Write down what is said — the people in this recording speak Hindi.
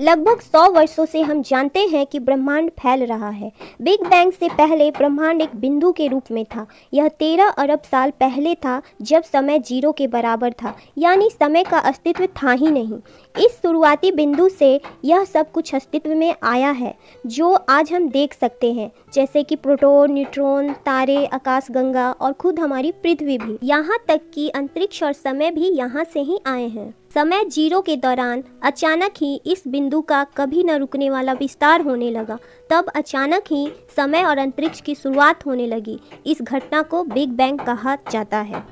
लगभग 100 वर्षों से हम जानते हैं कि ब्रह्मांड फैल रहा है बिग बैंग से पहले ब्रह्मांड एक बिंदु के रूप में था यह 13 अरब साल पहले था जब समय जीरो के बराबर था यानी समय का अस्तित्व था ही नहीं इस शुरुआती बिंदु से यह सब कुछ अस्तित्व में आया है जो आज हम देख सकते हैं जैसे कि प्रोटोन न्यूट्रॉन तारे गंगा और खुद हमारी पृथ्वी भी यहाँ तक कि अंतरिक्ष और समय भी यहाँ से ही आए हैं समय जीरो के दौरान अचानक ही इस बिंदु का कभी न रुकने वाला विस्तार होने लगा तब अचानक ही समय और अंतरिक्ष की शुरुआत होने लगी इस घटना को बिग बैंग कहा जाता है